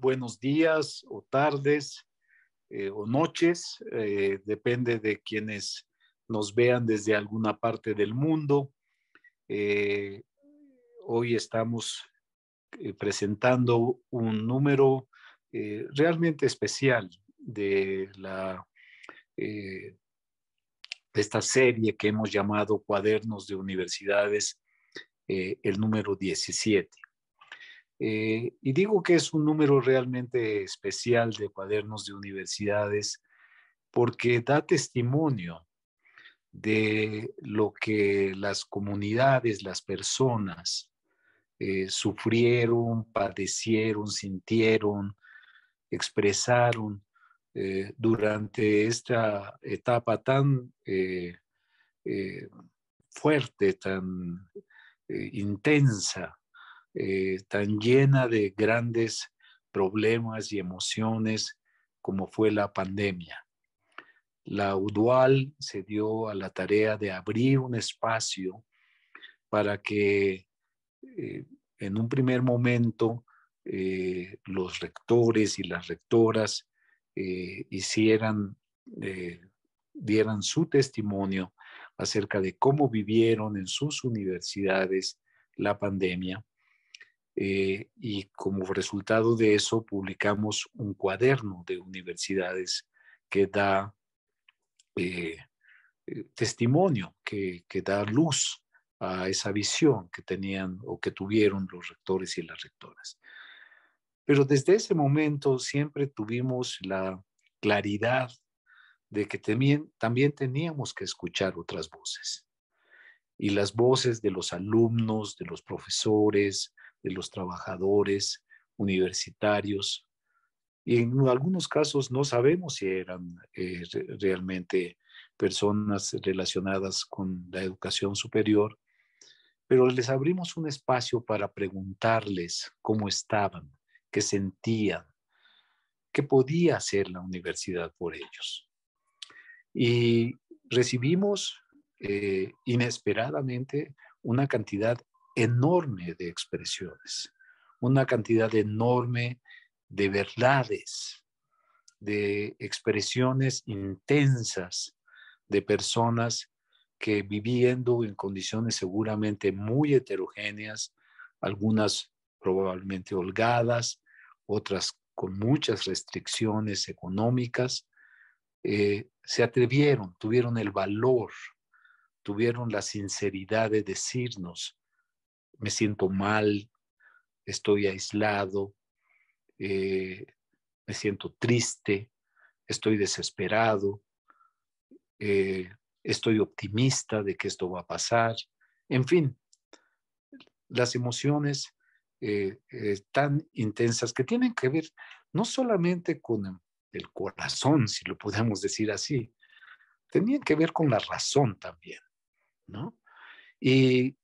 buenos días o tardes eh, o noches, eh, depende de quienes nos vean desde alguna parte del mundo. Eh, hoy estamos presentando un número realmente especial de, la, de esta serie que hemos llamado Cuadernos de Universidades, el número 17. Eh, y digo que es un número realmente especial de cuadernos de universidades porque da testimonio de lo que las comunidades, las personas eh, sufrieron, padecieron, sintieron, expresaron eh, durante esta etapa tan fuerte, tan intensa eh, tan llena de grandes problemas y emociones como fue la pandemia. La UDUAL se dio a la tarea de abrir un espacio para que eh, en un primer momento eh, los rectores y las rectoras hicieran, dieran su testimonio acerca de cómo vivieron en sus universidades la pandemia eh, y como resultado de eso publicamos un cuaderno de universidades que da eh, eh, testimonio, que, da luz a esa visión que tenían o que tuvieron los rectores y las rectoras. Pero desde ese momento siempre tuvimos la claridad de que también, también teníamos que escuchar otras voces. Y las voces de los alumnos, de los profesores, de los trabajadores universitarios. Y en algunos casos no sabemos si eran eh, realmente personas relacionadas con la educación superior, pero les abrimos un espacio para preguntarles cómo estaban, qué sentían, qué podía hacer la universidad por ellos. Y recibimos eh, inesperadamente una cantidad enorme de expresiones, una cantidad enorme de verdades, de expresiones intensas de personas que viviendo en condiciones seguramente muy heterogéneas, algunas probablemente holgadas, otras con muchas restricciones económicas, eh, se atrevieron, tuvieron el valor, tuvieron la sinceridad de decirnos me siento mal, estoy aislado, eh, me siento triste, estoy desesperado, eh, estoy optimista de que esto va a pasar, en fin, las emociones eh, tan intensas que tienen que ver no solamente con el corazón, si lo podemos decir así, tenían que ver con la razón también, ¿no? Y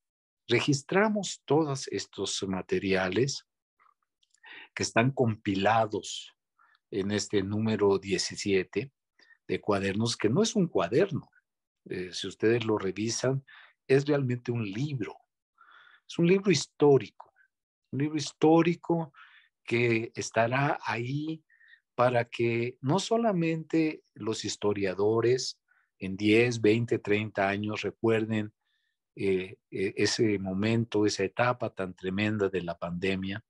registramos todos estos materiales que están compilados en este número 17 de cuadernos, que no es un cuaderno. Eh, si ustedes lo revisan, es realmente un libro. Es un libro histórico, un libro histórico que estará ahí para que no solamente los historiadores en 10, 20, 30 años recuerden eh, e, ese momento, esa etapa tan tremenda de la pandemia,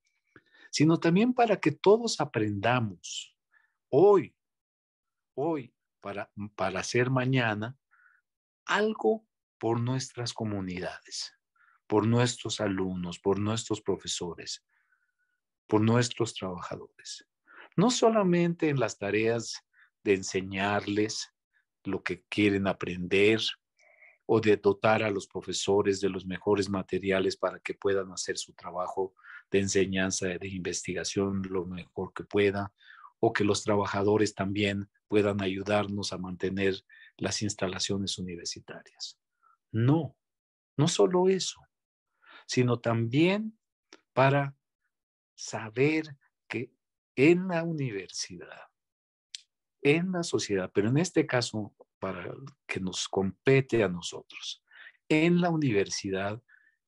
sino también para que todos aprendamos hoy, hoy, para, mm, para hacer mañana algo por nuestras comunidades, por nuestros alumnos, por nuestros profesores, por nuestros trabajadores. No solamente en las tareas de enseñarles lo que quieren aprender, o de dotar a los profesores de los mejores materiales para que puedan hacer su trabajo de enseñanza, de investigación lo mejor que pueda, o que los trabajadores también puedan ayudarnos a mantener las instalaciones universitarias. No, no solo eso, sino también para saber que en la universidad, en la sociedad, pero en este caso para que nos compete a nosotros. En la universidad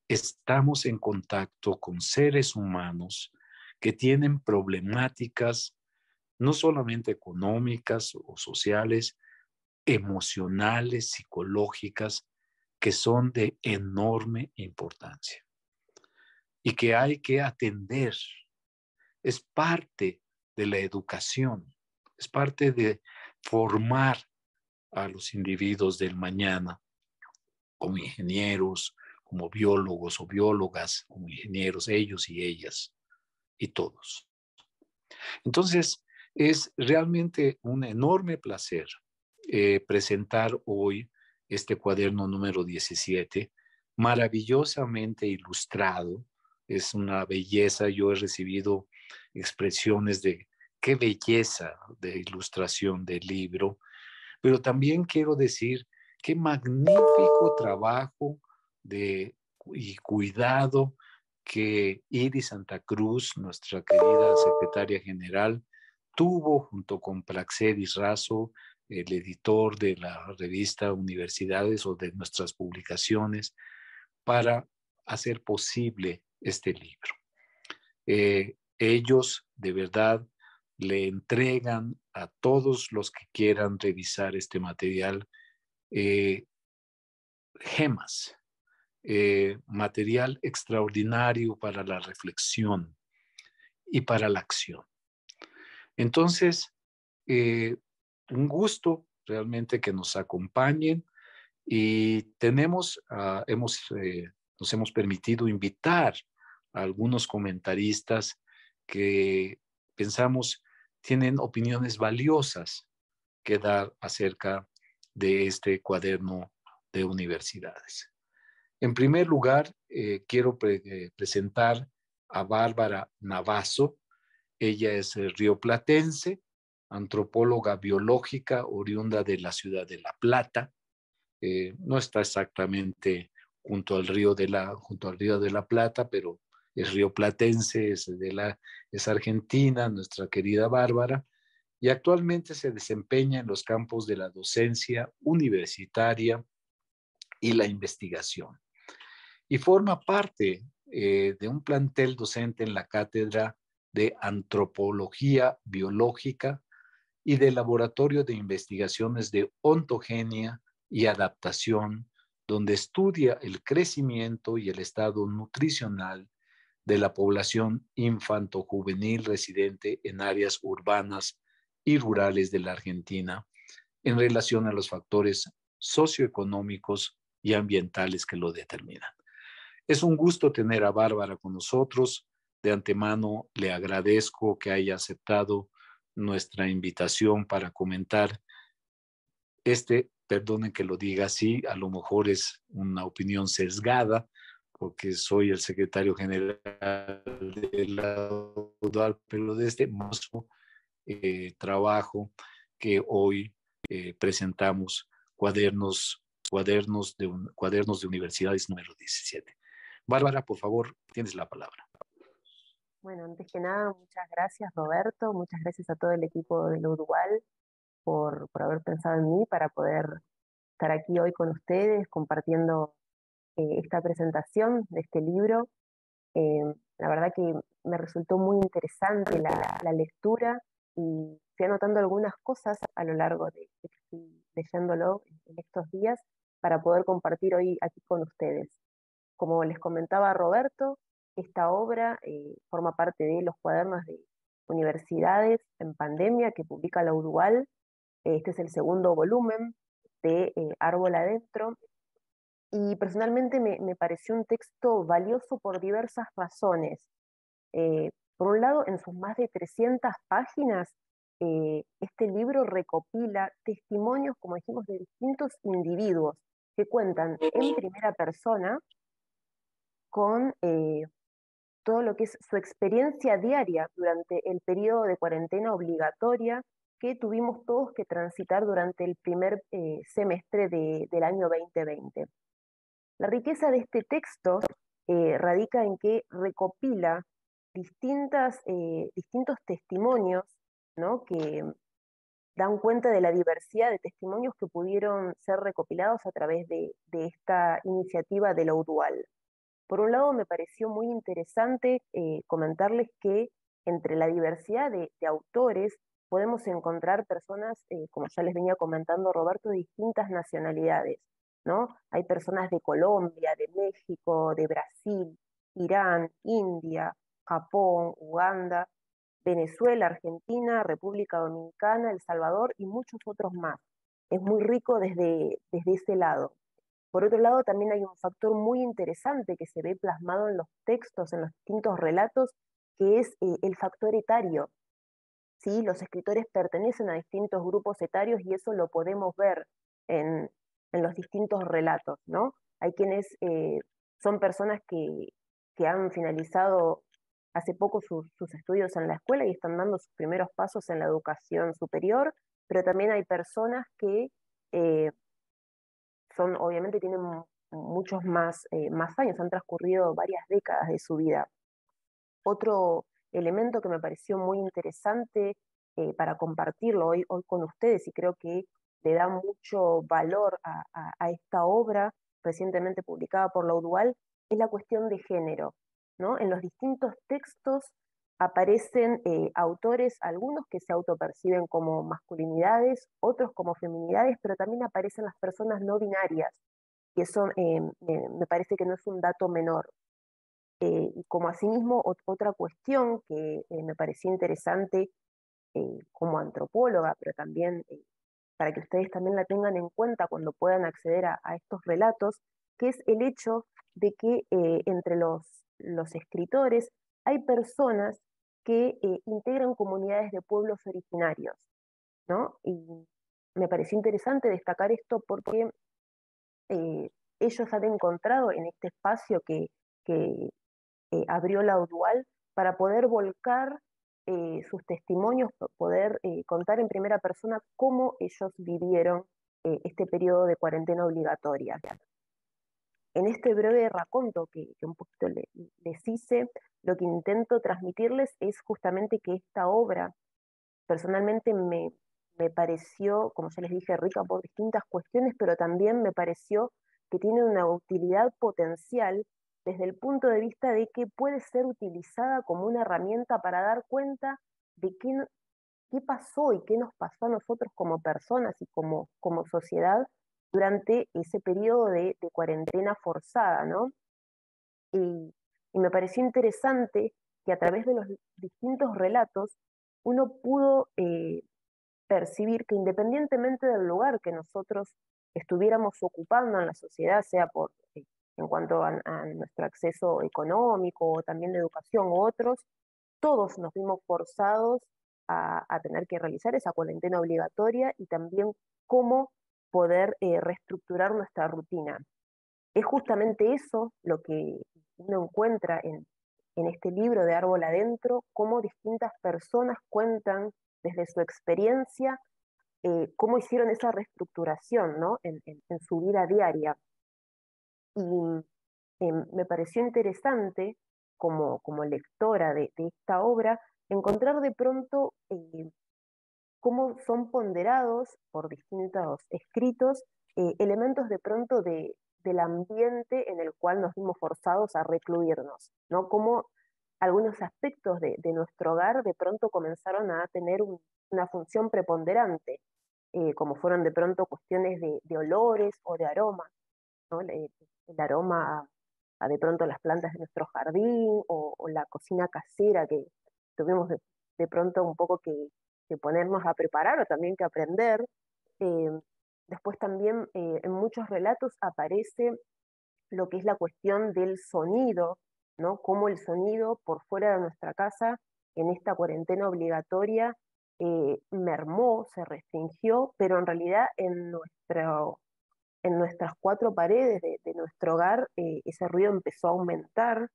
estamos en contacto con seres humanos que tienen problemáticas no solamente económicas o sociales, emocionales, psicológicas, que son de enorme importancia y que hay que atender. Es parte de la educación, es parte de formar a los individuos del mañana como ingenieros, como biólogos o biólogas, como ingenieros, ellos y ellas, y todos. Entonces, es realmente un enorme placer eh, presentar hoy este cuaderno número 17, maravillosamente ilustrado. Es una belleza, yo he recibido expresiones de qué belleza de ilustración del libro pero también quiero decir qué magnífico trabajo de, y cuidado que Iris Santa Cruz, nuestra querida secretaria general, tuvo junto con Praxedis Razo, el editor de la revista Universidades o de nuestras publicaciones, para hacer posible este libro. Eh, ellos de verdad le entregan a todos los que quieran revisar este material eh, gemas, eh, material extraordinario para la reflexión y para la acción. Entonces, eh, un gusto realmente que nos acompañen y tenemos, ah, hemos, nos hemos permitido invitar a algunos comentaristas que pensamos tienen opiniones valiosas que dar acerca de este cuaderno de universidades. En primer lugar, eh, quiero eh, presentar a Bárbara Navazo. Ella es eh, rioplatense, antropóloga biológica, oriunda de la ciudad de La Plata. no está exactamente junto al, río de la, junto al río de la Plata, pero es rioplatense, es, de la, es argentina, nuestra querida Bárbara, y actualmente se desempeña en los campos de la docencia universitaria y la investigación. Y forma parte eh, de un plantel docente en la cátedra de antropología biológica y del laboratorio de investigaciones de ontogenia y adaptación, donde estudia el crecimiento y el estado nutricional de la población infanto-juvenil residente en áreas urbanas y rurales de la Argentina en relación a los factores socioeconómicos y ambientales que lo determinan. Es un gusto tener a Bárbara con nosotros. De antemano le agradezco que haya aceptado nuestra invitación para comentar este, perdonen que lo diga así, a lo mejor es una opinión sesgada, porque soy el secretario general de la Udual, pero de este eh, trabajo que hoy eh, presentamos cuadernos, cuadernos, de cuadernos de universidades número 17. Bárbara, por favor, tienes la palabra. Bueno, antes que nada, muchas gracias Roberto, muchas gracias a todo el equipo del Uruguay por, por haber pensado en mí para poder estar aquí hoy con ustedes compartiendo eh, esta presentación de este libro. Eh, la verdad que me resultó muy interesante la, lectura y fui anotando algunas cosas a lo largo de, leyéndolo en estos días para poder compartir hoy aquí con ustedes. Como les comentaba Roberto, esta obra eh, forma parte de los cuadernos de universidades en pandemia que publica la Uruguay. Este es el segundo volumen de Árbol Adentro, y personalmente me, pareció un texto valioso por diversas razones. Eh, por un lado, en sus más de 300 páginas, eh, este libro recopila testimonios, como dijimos, de distintos individuos que cuentan en primera persona con eh, todo lo que es su experiencia diaria durante el periodo de cuarentena obligatoria que tuvimos todos que transitar durante el primer semestre del año 2020. La riqueza de este texto eh, radica en que recopila eh, distintos testimonios ¿no? que dan cuenta de la diversidad de testimonios que pudieron ser recopilados a través de, esta iniciativa de la UDUAL. Por un lado, me pareció muy interesante eh, comentarles que entre la diversidad de, autores podemos encontrar personas, como ya les venía comentando Roberto, de distintas nacionalidades. Hay personas de Colombia, de México, de Brasil, Irán, India, Japón, Uganda, Venezuela, Argentina, República Dominicana, El Salvador y muchos otros más. Es muy rico desde, desde ese lado. Por otro lado, también hay un factor muy interesante que se ve plasmado en los textos, en los distintos relatos, que es eh, el factor etario. ¿Sí? Los escritores pertenecen a distintos grupos etarios y eso lo podemos ver en, en los distintos relatos, ¿no? Hay quienes eh, son personas que, han finalizado hace poco sus, estudios en la escuela y están dando sus primeros pasos en la educación superior, pero también hay personas que eh, son, obviamente tienen muchos más, eh, más años, han transcurrido varias décadas de su vida. Otro elemento que me pareció muy interesante para compartirlo hoy, hoy con ustedes y creo que le da mucho valor a, esta obra recientemente publicada por laudual es la cuestión de género. ¿no? En los distintos textos aparecen eh, autores, algunos que se autoperciben como masculinidades, otros como feminidades, pero también aparecen las personas no binarias. Y eso eh, me, parece que no es un dato menor. Eh, y como asimismo, otra cuestión que me parecía interesante como antropóloga, pero también para que ustedes también la tengan en cuenta cuando puedan acceder a, estos relatos, que es el hecho de que eh, entre los, escritores hay personas que eh, integran comunidades de pueblos originarios, ¿no? Y me pareció interesante destacar esto porque eh, ellos han encontrado en este espacio que, que abrió la UDUAL para poder volcar eh, sus testimonios, poder eh, contar en primera persona cómo ellos vivieron eh, este periodo de cuarentena obligatoria. En este breve raconto que, un poquito les hice, lo que intento transmitirles es justamente que esta obra personalmente me, me pareció, como ya les dije, rica por distintas cuestiones, pero también me pareció que tiene una utilidad potencial desde el punto de vista de que puede ser utilizada como una herramienta para dar cuenta de qué, qué pasó y qué nos pasó a nosotros como personas y como, como sociedad durante ese periodo de, cuarentena forzada, ¿no? Y, me pareció interesante que a través de los distintos relatos uno pudo eh, percibir que independientemente del lugar que nosotros estuviéramos ocupando en la sociedad, sea por eh, en cuanto a, nuestro acceso económico también de educación u otros, todos nos vimos forzados a, tener que realizar esa cuarentena obligatoria y también cómo poder eh, reestructurar nuestra rutina. Es justamente eso lo que uno encuentra en, este libro de Árbol Adentro, cómo distintas personas cuentan desde su experiencia eh, cómo hicieron esa reestructuración ¿no? en su vida diaria. Y eh, me pareció interesante, como, como lectora de, esta obra, encontrar de pronto eh, cómo son ponderados por distintos escritos eh, elementos de pronto de, del ambiente en el cual nos vimos forzados a recluirnos, ¿no? Cómo algunos aspectos de, nuestro hogar de pronto comenzaron a tener una función preponderante, como fueron de pronto cuestiones de, de olores o de aromas, ¿no? el aroma a, de pronto las plantas de nuestro jardín o, la cocina casera que tuvimos de, pronto un poco que, ponernos a preparar o también que aprender. Eh, después también eh, en muchos relatos aparece lo que es la cuestión del sonido, ¿no? Cómo el sonido por fuera de nuestra casa en esta cuarentena obligatoria eh, mermó, se restringió, pero en realidad en nuestro en nuestras cuatro paredes de, nuestro hogar eh, ese ruido empezó a aumentar,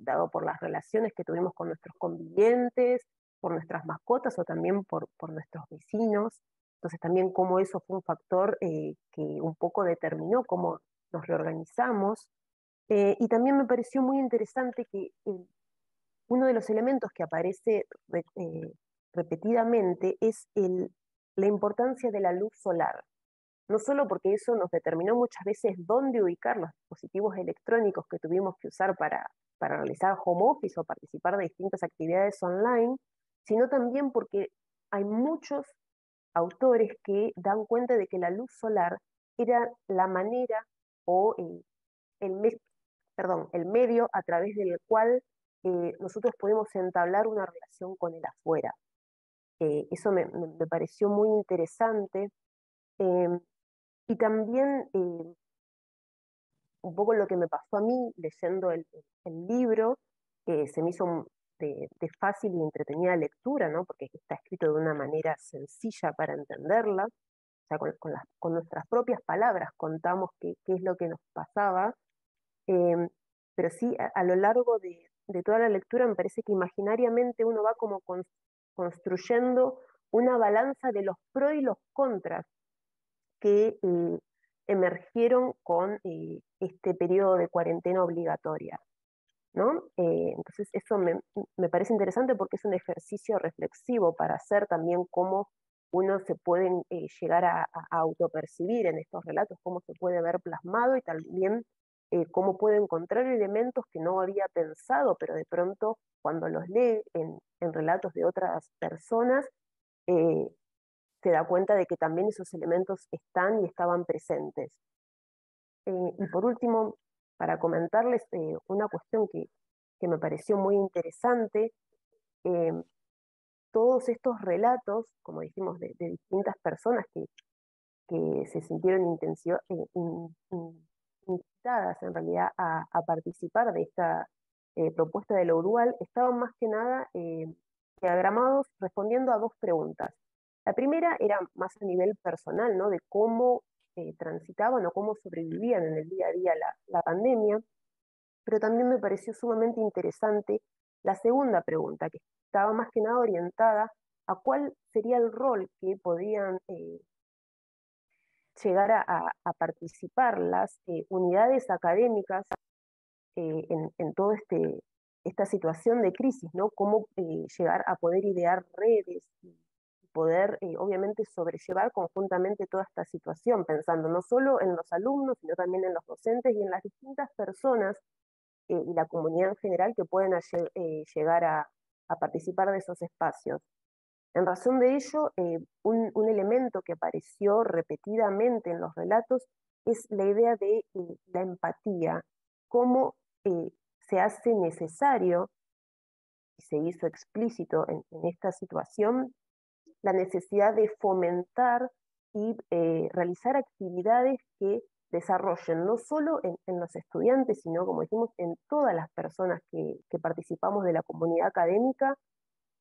dado por las relaciones que tuvimos con nuestros convivientes, por nuestras mascotas o también por, por nuestros vecinos. Entonces también como eso fue un factor eh, que un poco determinó cómo nos reorganizamos. Eh, y también me pareció muy interesante que uno de los elementos que aparece repetidamente es la importancia de la luz solar no solo porque eso nos determinó muchas veces dónde ubicar los dispositivos electrónicos que tuvimos que usar para, para realizar home office o participar de distintas actividades online, sino también porque hay muchos autores que dan cuenta de que la luz solar era la manera o el, perdón, el medio a través del cual eh, nosotros podemos entablar una relación con el afuera. Eh, eso me, pareció muy interesante. Em, y también eh, un poco lo que me pasó a mí leyendo el, libro, que se me hizo de, fácil y entretenida lectura, ¿no? porque está escrito de una manera sencilla para entenderla. O sea, con, con, nuestras propias palabras contamos qué, qué, es lo que nos pasaba. Em, pero sí, a, lo largo de, toda la lectura me parece que imaginariamente uno va como construyendo una balanza de los pros y los contras que eh, emergieron con eh, este periodo de cuarentena obligatoria. ¿no? Eh, entonces, eso me, parece interesante porque es un ejercicio reflexivo para hacer también cómo uno se puede llegar a, autopercibir en estos relatos, cómo se puede ver plasmado y también cómo puede encontrar elementos que no había pensado, pero de pronto cuando los lee en, relatos de otras personas, se da cuenta de que también esos elementos están y estaban presentes. Eh, y por último, para comentarles eh, una cuestión que, que, me pareció muy interesante, eh, todos estos relatos, como dijimos, de, distintas personas que, que se sintieron invitadas en realidad a, participar de esta propuesta de lo Uruguay, estaban más que nada diagramados respondiendo a dos preguntas. La primera era más a nivel personal, ¿no? De cómo eh, transitaban o cómo sobrevivían en el día a día la, pandemia, pero también me pareció sumamente interesante la segunda pregunta, que estaba más que nada orientada a cuál sería el rol que podían eh, llegar a, participar las eh, unidades académicas en, toda este, esta situación de crisis, ¿no? Cómo llegar a poder idear redes poder, eh, obviamente, sobrellevar conjuntamente toda esta situación, pensando no solo en los alumnos, sino también en los docentes y en las distintas personas eh, y la comunidad en general que pueden eh, llegar a, participar de esos espacios. En razón de ello, un, elemento que apareció repetidamente en los relatos es la idea de la empatía, cómo se hace necesario y se hizo explícito en, en, esta situación la necesidad de fomentar y eh, realizar actividades que desarrollen no solo en, los estudiantes, sino, como dijimos, en todas las personas que, participamos de la comunidad académica,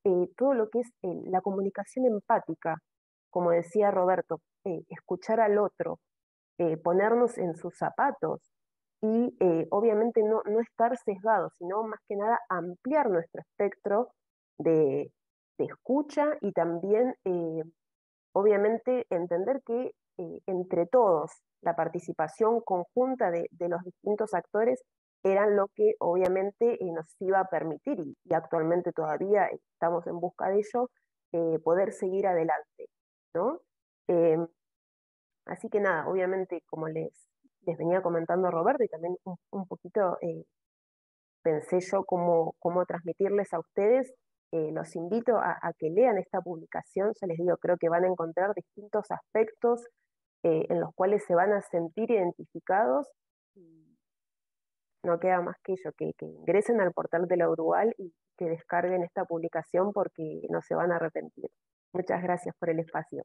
eh, todo lo que es eh, la comunicación empática, como decía Roberto, escuchar al otro, ponernos en sus zapatos y obviamente no, no estar sesgados, sino más que nada ampliar nuestro espectro de, escucha y también, eh, obviamente, entender que eh, entre todos la participación conjunta de, los distintos actores era lo que obviamente eh, nos iba a permitir, y, actualmente todavía estamos en busca de ello, poder seguir adelante. ¿no? así que nada, obviamente, como les, venía comentando Roberto y también un, poquito pensé yo cómo, cómo transmitirles a ustedes eh, los invito a, que lean esta publicación, ya les digo, creo que van a encontrar distintos aspectos eh, en los cuales se van a sentir identificados. No queda más que ello, que, ingresen al portal de la Uruguay y que descarguen esta publicación porque no se van a arrepentir. Muchas gracias por el espacio.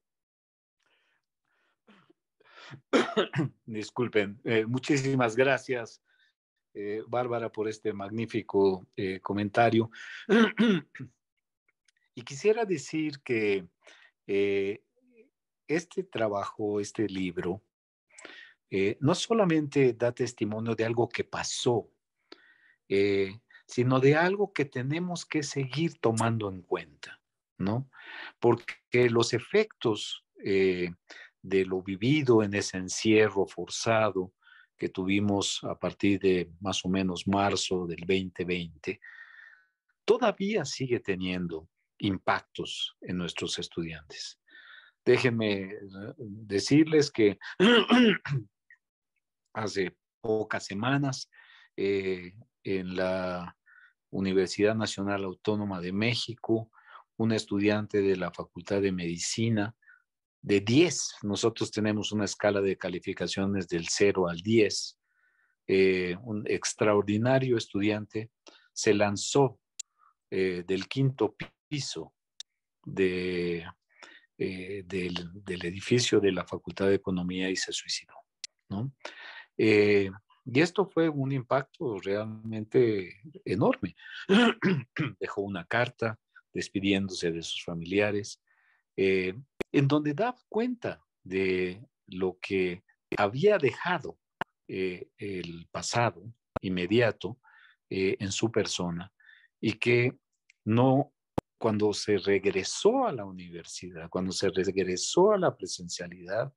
Disculpen, eh, muchísimas gracias. Bárbara, por este magnífico comentario. Y quisiera decir que eh, este trabajo, este libro, eh, no solamente da testimonio de algo que pasó, eh, sino de algo que tenemos que seguir tomando en cuenta, ¿no? Porque los efectos de lo vivido en ese encierro forzado que tuvimos a partir de más o menos marzo del 2020, todavía sigue teniendo impactos en nuestros estudiantes. Déjenme eh, decirles que hace pocas semanas eh, en la Universidad Nacional Autónoma de México, un estudiante de la Facultad de Medicina de 10, nosotros tenemos una escala de calificaciones del 0 al 10, eh, un extraordinario estudiante se lanzó del quinto piso, piso eh, del, edificio de la Facultad de Economía y se suicidó. ¿no? Eh, y esto fue un impacto realmente enorme. Dejó una carta despidiéndose de sus familiares, eh, en donde da cuenta de lo que había dejado el pasado inmediato en su persona y que no cuando se regresó a la universidad, cuando se regresó a la presencialidad,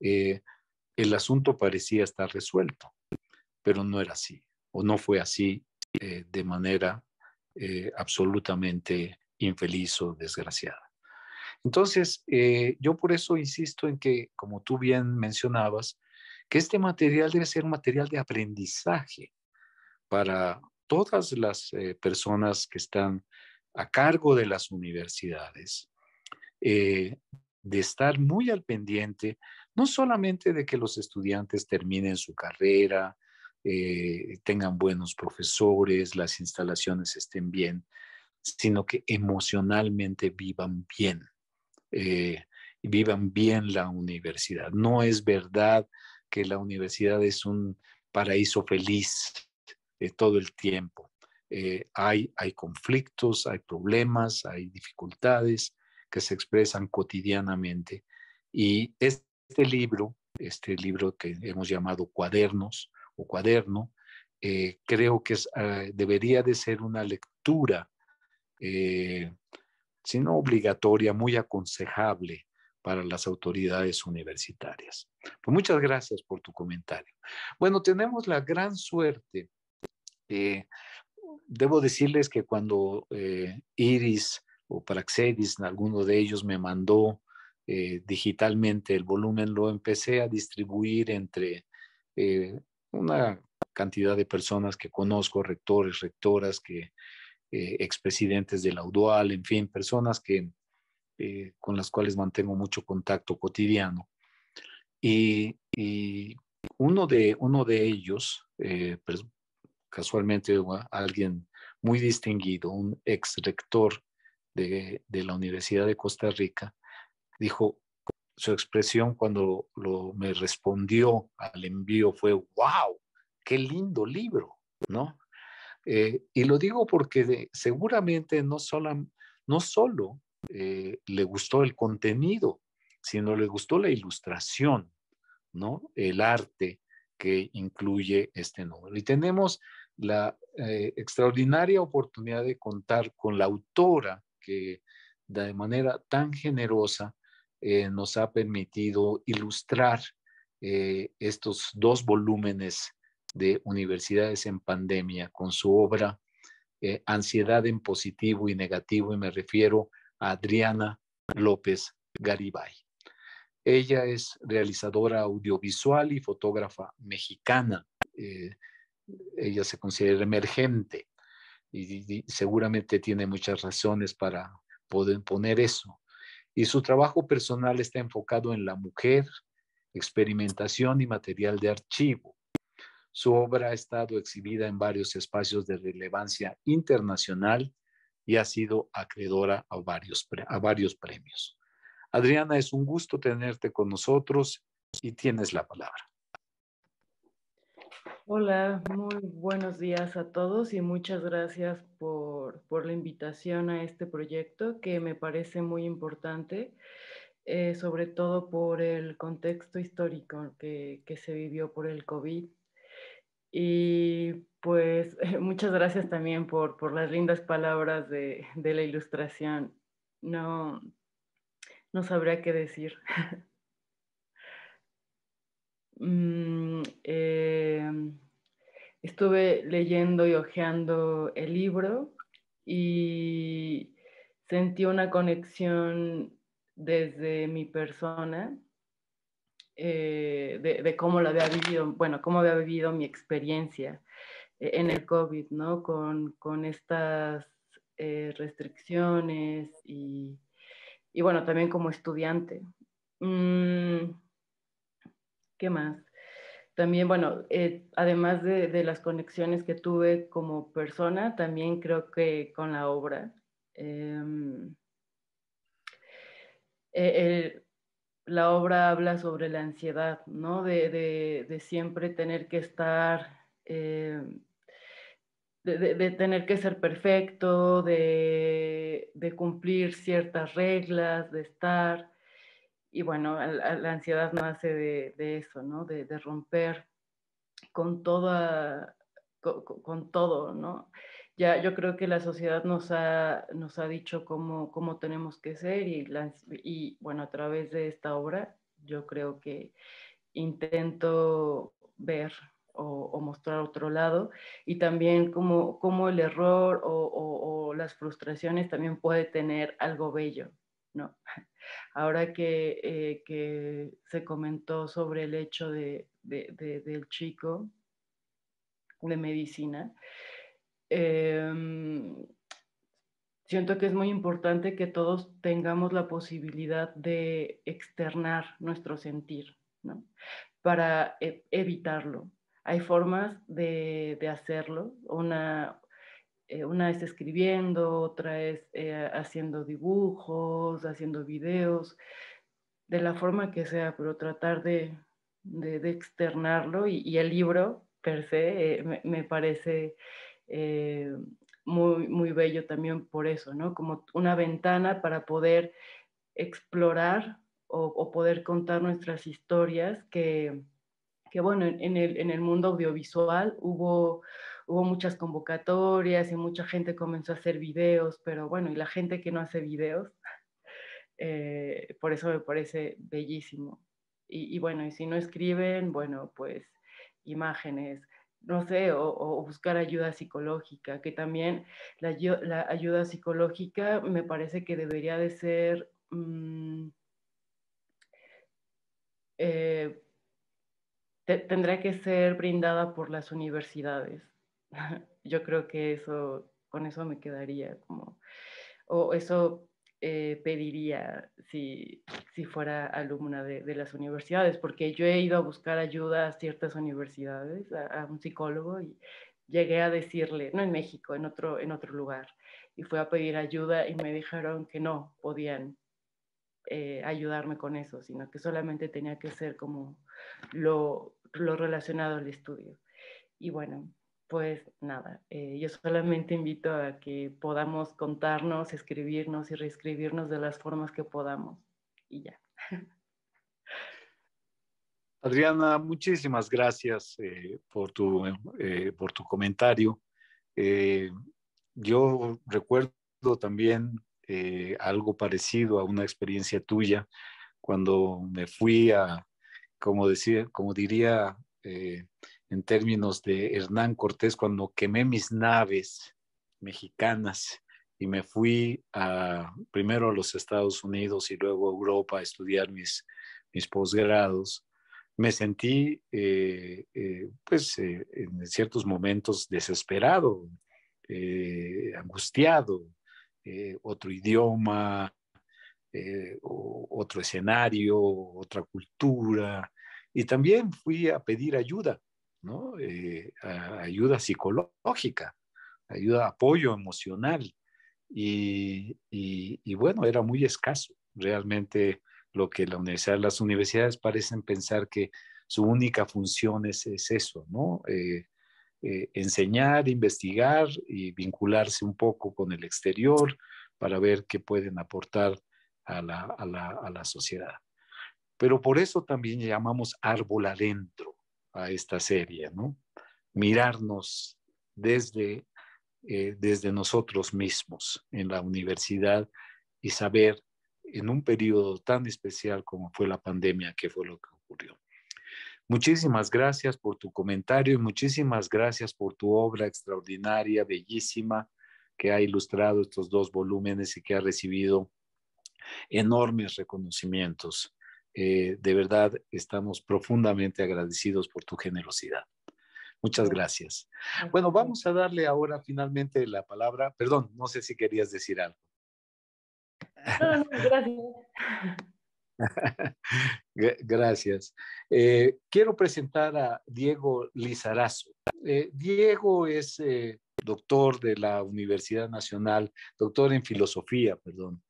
eh, el asunto parecía estar resuelto, pero no era así, o no fue así eh, de manera eh, absolutamente infeliz o desgraciada. Entonces, eh, yo por eso insisto en que, como tú bien mencionabas, que este material debe ser material de aprendizaje para todas las eh, personas que están a cargo de las universidades eh, de estar muy al pendiente, no solamente de que los estudiantes terminen su carrera, eh, tengan buenos profesores, las instalaciones estén bien, sino que emocionalmente vivan bien, eh, vivan bien la universidad. No es verdad que la universidad es un paraíso feliz de todo el tiempo. Eh, hay, hay conflictos, hay problemas, hay dificultades que se expresan cotidianamente. Y este libro, este libro que hemos llamado Cuadernos o Cuaderno, eh, creo que ah, debería de ser una lectura, eh, si no obligatoria, muy aconsejable para las autoridades universitarias. Pues muchas gracias por tu comentario. Bueno, tenemos la gran suerte debo decirles que cuando eh, Iris o Praxedis, alguno de ellos me mandó eh, digitalmente el volumen, lo empecé a distribuir entre eh, una cantidad de personas que conozco, rectores, rectoras, que expresidentes de la UDUAL, en fin, personas que, con las cuales mantengo mucho contacto cotidiano. Y, uno, de, uno de ellos, casualmente alguien muy distinguido, un ex rector de, la Universidad de Costa Rica, dijo, su expresión cuando me respondió al envío fue, wow, qué lindo libro, ¿no? Eh, y lo digo porque seguramente no, solo eh, le gustó el contenido, sino le gustó la ilustración, ¿no? El arte que incluye este número. Y tenemos la eh, extraordinaria oportunidad de contar con la autora que de manera tan generosa eh, nos ha permitido ilustrar eh, estos dos volúmenes de Universidades en Pandemia con su obra Ansiedad en positivo y negativo, y me refiero a Adriana López Garibay. Ella es realizadora audiovisual y fotógrafa mexicana ella se considera emergente y, seguramente tiene muchas razones para poder poner eso. Y su trabajo personal está enfocado en la mujer, experimentación y material de archivo. Su obra ha estado exhibida en varios espacios de relevancia internacional y ha sido acreedora a varios, a varios premios. Adriana, es un gusto tenerte con nosotros y tienes la palabra. Hola, muy buenos días a todos y muchas gracias por, la invitación a este proyecto que me parece muy importante, eh, sobre todo por el contexto histórico que, se vivió por el COVID. Y pues muchas gracias también por, las lindas palabras de, de la ilustración. No, no sabría qué decir. Mm, em, estuve leyendo y hojeando el libro y sentí una conexión desde mi persona, eh, de, cómo lo había vivido, bueno, cómo había vivido mi experiencia eh, en el COVID, ¿no? Con, estas eh, restricciones y, y, bueno, también como estudiante. Mm, ¿Qué más? También, bueno, eh, además de, las conexiones que tuve como persona, también creo que con la obra. Em, e-, la obra habla sobre la ansiedad, ¿no? De, siempre tener que estar, em, de, de, tener que ser perfecto, de, cumplir ciertas reglas, de estar y bueno, la, ansiedad nace de, de eso, ¿no? De, romper con toda, con, todo, ¿no? Ya yo creo que la sociedad nos ha, nos ha dicho cómo, cómo tenemos que ser y, bueno, a través de esta obra yo creo que intento ver o, mostrar otro lado y también cómo, el error o, o las frustraciones también puede tener algo bello, ¿no? Ahora eh, que, se comentó sobre el hecho del chico de medicina, em, siento que es muy importante que todos tengamos la posibilidad de externar nuestro sentir, Para eh, evitarlo. Hay formas de, de hacerlo. Una, eh, una es escribiendo, otra es eh, haciendo dibujos, haciendo videos, de la forma que sea, pero tratar de, de, externarlo y, el libro per se eh, me, parece muy, muy bello también por eso, ¿no? Como una ventana para poder explorar o, poder contar nuestras historias que, que bueno, en el mundo audiovisual hubo hubo muchas convocatorias y mucha gente comenzó a hacer videos, pero bueno, y la gente que no hace videos, eh, por eso me parece bellísimo. Y, bueno, y si no escriben, bueno, pues imágenes, no sé, o, buscar ayuda psicológica, que también la, ayuda psicológica me parece que debería de ser... Mm, eh, tendrá que ser brindada por las universidades. Yo creo que eso, con eso me quedaría como, o eso eh, pediría si, si, fuera alumna de, de, las universidades, porque yo he ido a buscar ayuda a ciertas universidades, a, un psicólogo, y llegué a decirle, no en México, en otro, en otro lugar, y fui a pedir ayuda y me dijeron que no podían eh, ayudarme con eso, sino que solamente tenía que ser como lo, lo relacionado al estudio. Y bueno, pues nada, eh, yo solamente invito a que podamos contarnos, escribirnos y reescribirnos de las formas que podamos. Y ya. Adriana, muchísimas gracias eh, por, tu, eh, por tu comentario. yo recuerdo también algo parecido a una experiencia tuya cuando me fui a, como, como diría en términos de Hernán Cortés, cuando quemé mis naves mexicanas y me fui a, primero a los Estados Unidos y luego a Europa a estudiar mis, mis posgrados, me sentí, eh, eh, pues, eh, en ciertos momentos desesperado, angustiado, otro idioma, otro escenario, otra cultura, y también fui a pedir ayuda ¿no? Eh, ayuda psicológica, ayuda, apoyo emocional. Y, bueno, era muy escaso realmente lo que la universidad, las universidades parecen pensar que su única función es, eso, ¿no? Eh, eh, enseñar, investigar y vincularse un poco con el exterior para ver qué pueden aportar a la, a la sociedad. Pero por eso también llamamos árbol adentro a esta serie, ¿no? Mirarnos desde, eh, desde nosotros mismos en la universidad y saber en un periodo tan especial como fue la pandemia, qué fue lo que ocurrió. Muchísimas gracias por tu comentario y muchísimas gracias por tu obra extraordinaria, bellísima, que ha ilustrado estos dos volúmenes y que ha recibido enormes reconocimientos eh, de verdad, estamos profundamente agradecidos por tu generosidad. Muchas gracias. Bueno, vamos a darle ahora finalmente la palabra. Perdón, no sé si querías decir algo. gracias. gracias. Eh, quiero presentar a Diego Lizarazo. Eh, Diego es doctor de la Universidad Nacional, doctor en filosofía, perdón,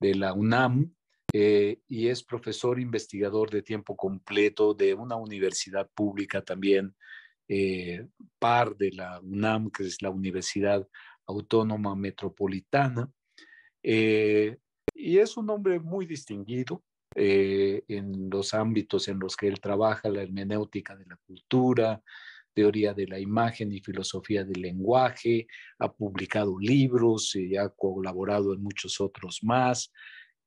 de la UNAM, eh, y es profesor investigador de tiempo completo de una universidad pública también, eh, par de la UNAM, que es la Universidad Autónoma Metropolitana. Eh, y es un hombre muy distinguido en los ámbitos en los que él trabaja, la hermenéutica de la cultura, teoría de la imagen y filosofía del lenguaje, ha publicado libros y ha colaborado en muchos otros más.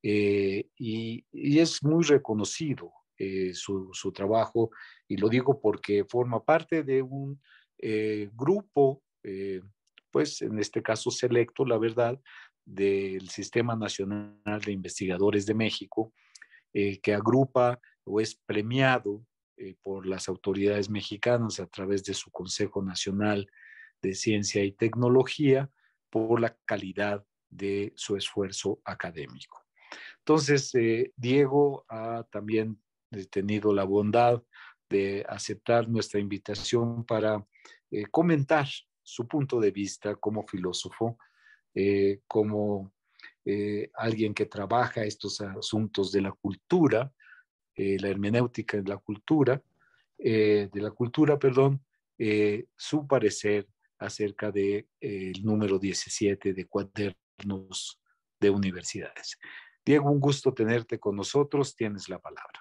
Eh, y, es muy reconocido eh, su, trabajo y lo digo porque forma parte de un eh, grupo, pues en este caso selecto, la verdad, del Sistema Nacional de Investigadores de México, que agrupa o es premiado por las autoridades mexicanas a través de su Consejo Nacional de Ciencia y Tecnología por la calidad de su esfuerzo académico. Entonces, eh, Diego ha también eh, tenido la bondad de aceptar nuestra invitación para eh, comentar su punto de vista como filósofo, como alguien que trabaja estos asuntos de la cultura, la hermenéutica de la cultura, de la cultura, perdón, su parecer acerca del de, número 17 de cuadernos de universidades. Diego, un gusto tenerte con nosotros. Tienes la palabra.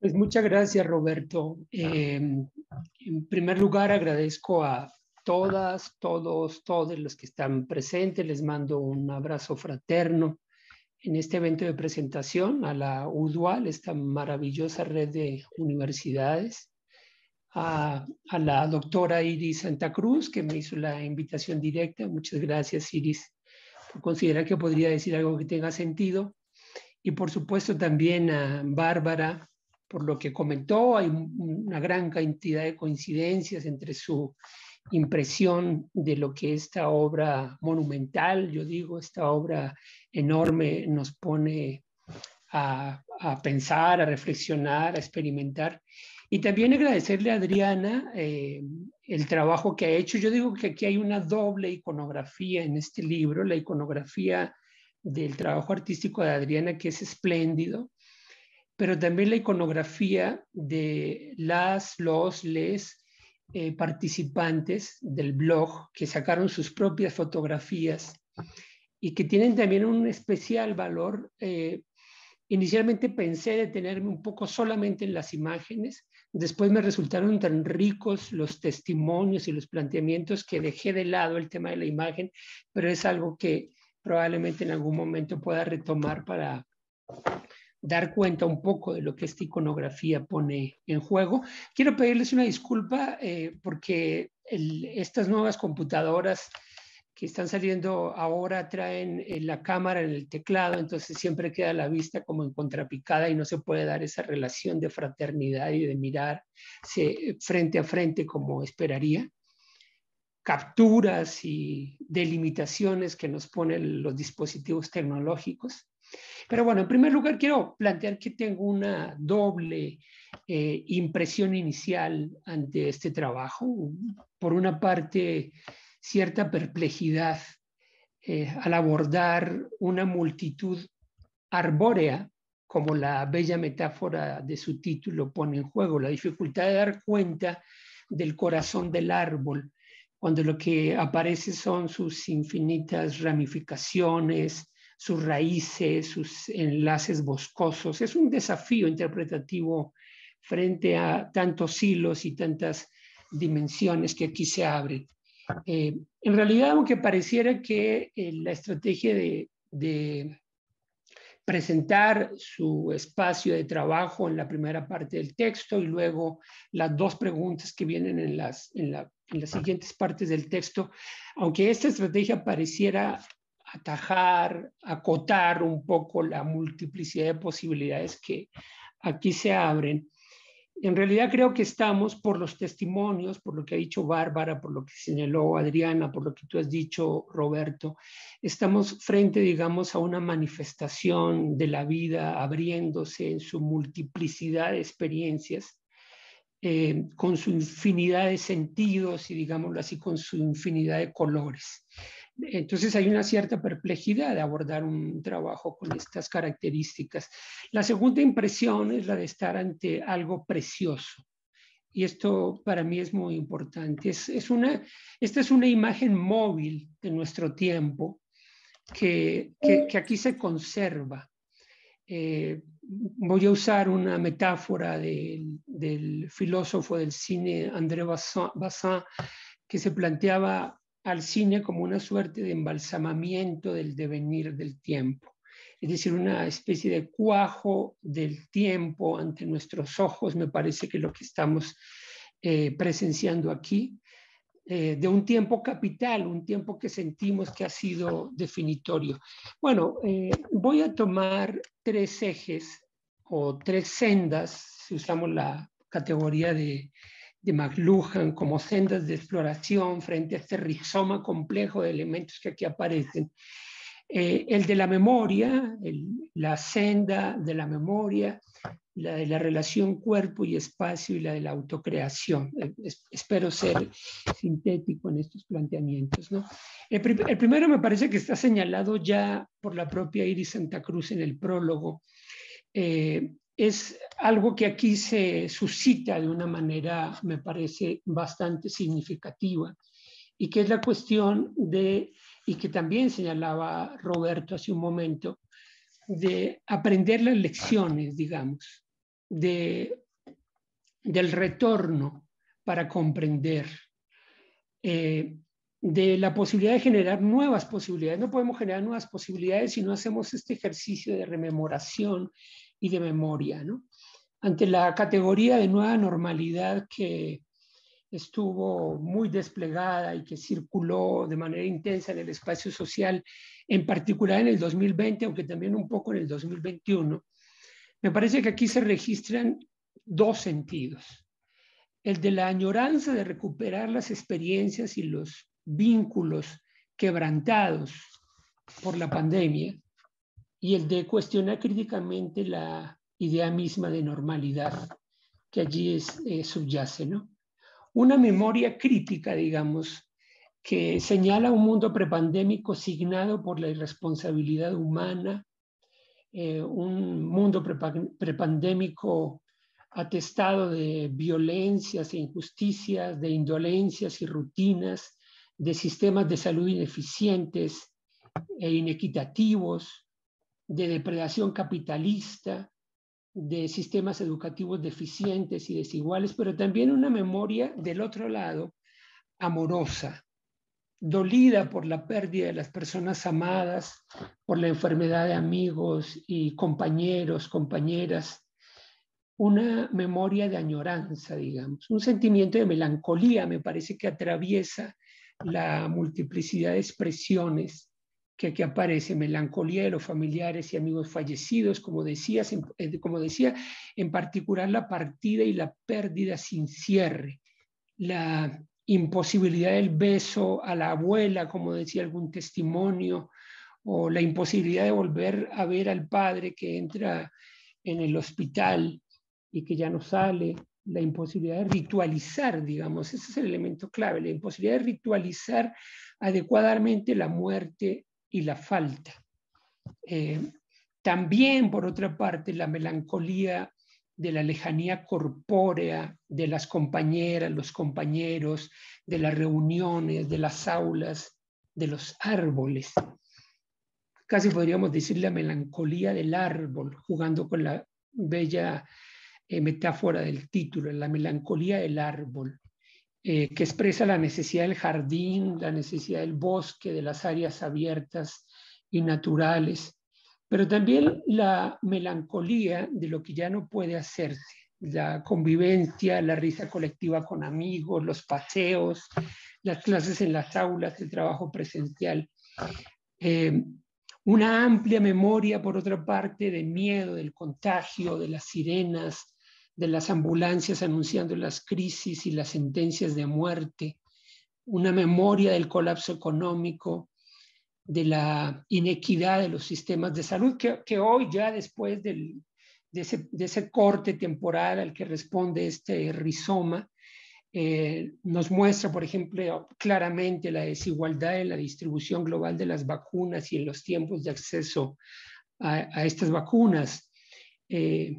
Pues muchas gracias, Roberto. Em, en primer lugar, agradezco a todas, todos, todos los que están presentes. Les mando un abrazo fraterno en este evento de presentación a la UDUAL, esta maravillosa red de universidades, a, a la doctora Iris Santa Cruz, que me hizo la invitación directa. Muchas gracias, Iris, considera que podría decir algo que tenga sentido. Y por supuesto también a Bárbara, por lo que comentó, hay una gran cantidad de coincidencias entre su impresión de lo que esta obra monumental, yo digo, esta obra enorme nos pone a, a pensar, a reflexionar, a experimentar y también agradecerle a Adriana eh, el trabajo que ha hecho. Yo digo que aquí hay una doble iconografía en este libro, la iconografía del trabajo artístico de Adriana, que es espléndido, pero también la iconografía de las, los, les eh, participantes del blog que sacaron sus propias fotografías y que tienen también un especial valor. Eh, inicialmente pensé detenerme un poco solamente en las imágenes, Después me resultaron tan ricos los testimonios y los planteamientos que dejé de lado el tema de la imagen, pero es algo que probablemente en algún momento pueda retomar para dar cuenta un poco de lo que esta iconografía pone en juego. Quiero pedirles una disculpa eh, porque estas nuevas computadoras que están saliendo ahora traen eh, la cámara en el teclado, entonces siempre queda la vista como en contrapicada y no se puede dar esa relación de fraternidad y de mirarse eh, frente a frente como esperaría. Capturas y delimitaciones que nos ponen los dispositivos tecnológicos. Pero bueno, en primer lugar quiero plantear que tengo una doble eh, impresión inicial ante este trabajo. Por una parte, cierta perplejidad eh, al abordar una multitud arbórea, como la bella metáfora de su título pone en juego, la dificultad de dar cuenta del corazón del árbol, cuando lo que aparece son sus infinitas ramificaciones, sus raíces, sus enlaces boscosos. Es un desafío interpretativo frente a tantos hilos y tantas dimensiones que aquí se abren. Eh, en realidad, aunque pareciera que eh, la estrategia de, presentar su espacio de trabajo en la primera parte del texto y luego las dos preguntas que vienen en las siguientes partes del texto, aunque esta estrategia pareciera atajar, acotar un poco la multiplicidad de posibilidades que aquí se abren, en realidad creo que estamos por los testimonios, por lo que ha dicho Bárbara, por lo que señaló Adriana, por lo que tú has dicho, Roberto, estamos frente, digamos, a una manifestación de la vida abriéndose en su multiplicidad de experiencias, eh, con su infinidad de sentidos y, digámoslo así, con su infinidad de colores. Entonces hay una cierta perplejidad de abordar un trabajo con estas características. La segunda impresión es la de estar ante algo precioso. Y esto para mí es muy importante. Es, una, esta es una imagen móvil de nuestro tiempo que, aquí se conserva. Eh, voy a usar una metáfora del filósofo del cine André Bazin que se planteaba al cine como una suerte de embalsamamiento del devenir del tiempo, es decir, una especie de cuajo del tiempo ante nuestros ojos, me parece que lo que estamos eh, presenciando aquí, eh, de un tiempo capital, un tiempo que sentimos que ha sido definitorio. Bueno, eh, voy a tomar tres ejes o tres sendas, si usamos la categoría de de McLuhan como sendas de exploración frente a este rizoma complejo de elementos que aquí aparecen. Eh, el de la memoria, la senda de la memoria, la de la relación cuerpo y espacio y la de la autocreación. Eh, espero ser sintético en estos planteamientos. ¿no? El, primero me parece que está señalado ya por la propia Iris Santa Cruz en el prólogo. Eh, es algo que aquí se suscita de una manera, me parece, bastante significativa, y que es la cuestión de, y que también señalaba Roberto hace un momento, de aprender las lecciones, digamos, de, del retorno para comprender, eh, de la posibilidad de generar nuevas posibilidades. No podemos generar nuevas posibilidades si no hacemos este ejercicio de rememoración y de memoria. ¿no? Ante la categoría de nueva normalidad que estuvo muy desplegada y que circuló de manera intensa en el espacio social, en particular en el 2020, aunque también un poco en el 2021, me parece que aquí se registran dos sentidos. El de la añoranza de recuperar las experiencias y los vínculos quebrantados por la pandemia y el de cuestionar críticamente la idea misma de normalidad que allí es, eh, subyace, Una memoria crítica, digamos, que señala un mundo prepandémico signado por la irresponsabilidad humana, eh, un mundo prepandémico atestado de violencias e injusticias, de indolencias y rutinas, de sistemas de salud ineficientes e inequitativos, de depredación capitalista, de sistemas educativos deficientes y desiguales, pero también una memoria del otro lado amorosa, dolida por la pérdida de las personas amadas, por la enfermedad de amigos y compañeros, compañeras, una memoria de añoranza, digamos, un sentimiento de melancolía, me parece que atraviesa la multiplicidad de expresiones que aquí aparece melancolía de los familiares y amigos fallecidos, como, decías, eh, como decía, en particular la partida y la pérdida sin cierre, la imposibilidad del beso a la abuela, como decía algún testimonio, o la imposibilidad de volver a ver al padre que entra en el hospital y que ya no sale, la imposibilidad de ritualizar, digamos, ese es el elemento clave, la imposibilidad de ritualizar adecuadamente la muerte y la falta. Eh, también, por otra parte, la melancolía de la lejanía corpórea, de las compañeras, los compañeros, de las reuniones, de las aulas, de los árboles. Casi podríamos decir la melancolía del árbol, jugando con la bella eh, metáfora del título, la melancolía del árbol. Eh, que expresa la necesidad del jardín, la necesidad del bosque, de las áreas abiertas y naturales, pero también la melancolía de lo que ya no puede hacerse, la convivencia, la risa colectiva con amigos, los paseos, las clases en las aulas, el trabajo presencial. Eh, una amplia memoria, por otra parte, de miedo, del contagio, de las sirenas, de las ambulancias anunciando las crisis y las sentencias de muerte, una memoria del colapso económico, de la inequidad de los sistemas de salud, que, hoy ya después del, de, ese, corte temporal al que responde este rizoma, eh, nos muestra, por ejemplo, claramente la desigualdad en la distribución global de las vacunas y en los tiempos de acceso a, estas vacunas. Eh,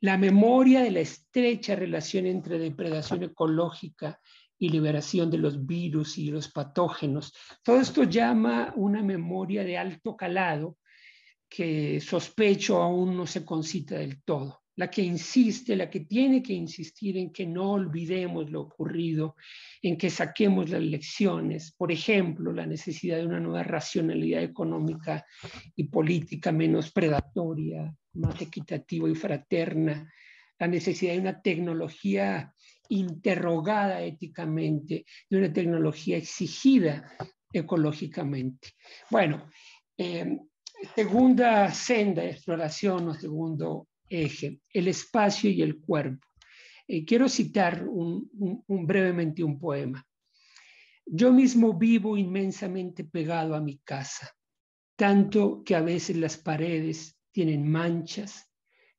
la memoria de la estrecha relación entre depredación ecológica y liberación de los virus y los patógenos. Todo esto llama una memoria de alto calado que sospecho aún no se concita del todo la que insiste, la que tiene que insistir en que no olvidemos lo ocurrido, en que saquemos las lecciones, por ejemplo, la necesidad de una nueva racionalidad económica y política menos predatoria, más equitativa y fraterna, la necesidad de una tecnología interrogada éticamente, de una tecnología exigida ecológicamente. Bueno, eh, segunda senda de exploración o segundo eje, el espacio y el cuerpo. Eh, quiero citar brevemente un poema. Yo mismo vivo inmensamente pegado a mi casa, tanto que a veces las paredes tienen manchas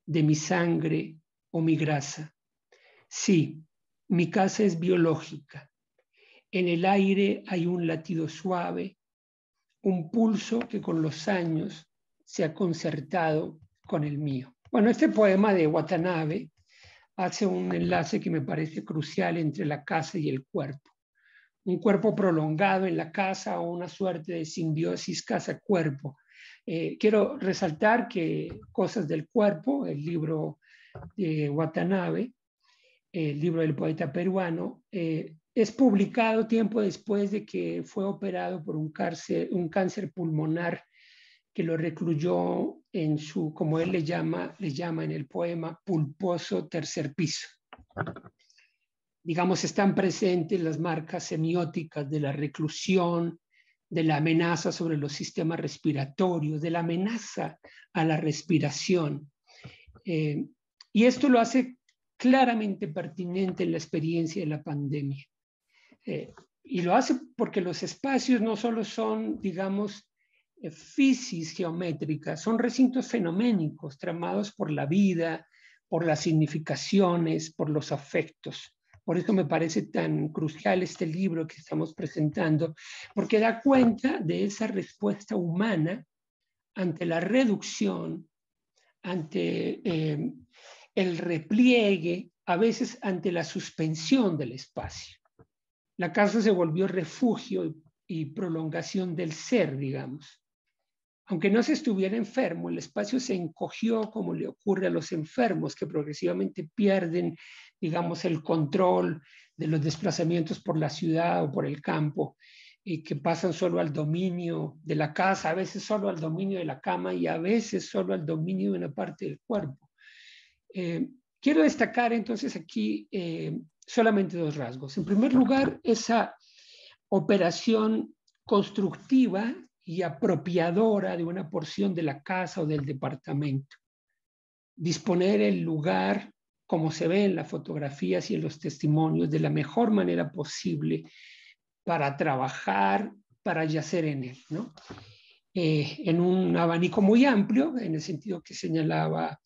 de mi sangre o mi grasa. Sí, mi casa es biológica. En el aire hay un latido suave, un pulso que con los años se ha concertado con el mío. Bueno, este poema de Watanabe hace un enlace que me parece crucial entre la casa y el cuerpo. Un cuerpo prolongado en la casa o una suerte de simbiosis casa-cuerpo. Eh, quiero resaltar que Cosas del Cuerpo, el libro de Watanabe, el libro del poeta peruano, eh, es publicado tiempo después de que fue operado por un, un cáncer pulmonar que lo recluyó en su, como él le llama, le llama en el poema, pulposo tercer piso. Digamos, están presentes las marcas semióticas de la reclusión, de la amenaza sobre los sistemas respiratorios, de la amenaza a la respiración. Eh, y esto lo hace claramente pertinente en la experiencia de la pandemia. Eh, y lo hace porque los espacios no solo son, digamos, eh, fisis geométricas, son recintos fenoménicos tramados por la vida, por las significaciones, por los afectos. Por eso me parece tan crucial este libro que estamos presentando, porque da cuenta de esa respuesta humana ante la reducción, ante em, el repliegue, a veces ante la suspensión del espacio. La casa se volvió refugio y prolongación del ser, digamos. Aunque no se estuviera enfermo, el espacio se encogió como le ocurre a los enfermos que progresivamente pierden, digamos, el control de los desplazamientos por la ciudad o por el campo y eh, que pasan solo al dominio de la casa, a veces solo al dominio de la cama y a veces solo al dominio de una parte del cuerpo. Eh, quiero destacar entonces aquí eh, solamente dos rasgos. En primer lugar, esa operación constructiva y apropiadora de una porción de la casa o del departamento. Disponer el lugar, como se ve en las fotografías y en los testimonios, de la mejor manera posible para trabajar, para yacer en él, ¿no? Eh, en un abanico muy amplio, en el sentido que señalaba